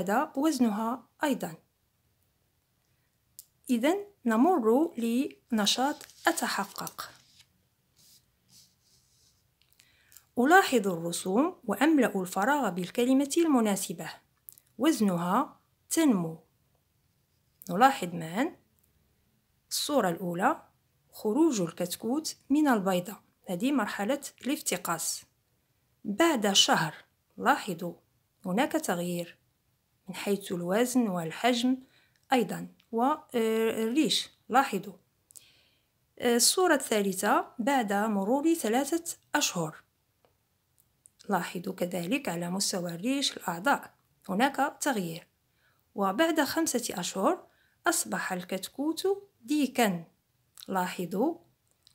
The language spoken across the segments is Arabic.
هذا وزنها أيضا إذا نمر لنشاط أتحقق ألاحظ الرسوم وأملأ الفراغ بالكلمة المناسبة وزنها تنمو نلاحظ معا الصورة الأولى خروج الكتكوت من البيضة هذه مرحلة الافتقاس بعد شهر لاحظوا هناك تغيير من حيث الوزن والحجم أيضا والريش آه، لاحظوا آه، الصورة الثالثة بعد مرور ثلاثة أشهر لاحظوا كذلك على مستوى الريش الأعضاء هناك تغيير وبعد خمسة أشهر أصبح الكتكوت ديكا لاحظوا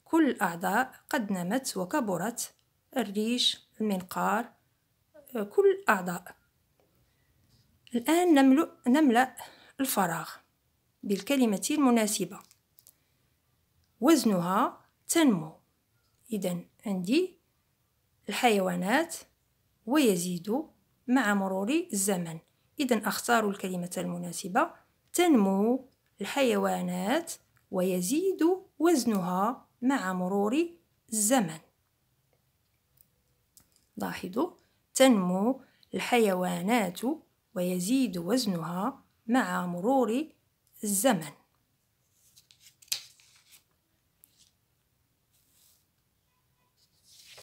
كل الأعضاء قد نمت وكبرت الريش المنقار آه، كل الأعضاء الآن نملأ, نملأ الفراغ بالكلمة المناسبة وزنها تنمو إذا عندي الحيوانات ويزيد مع مرور الزمن إذا أختار الكلمة المناسبة تنمو الحيوانات ويزيد وزنها مع مرور الزمن لاحظوا تنمو الحيوانات ويزيد وزنها مع مرور الزمن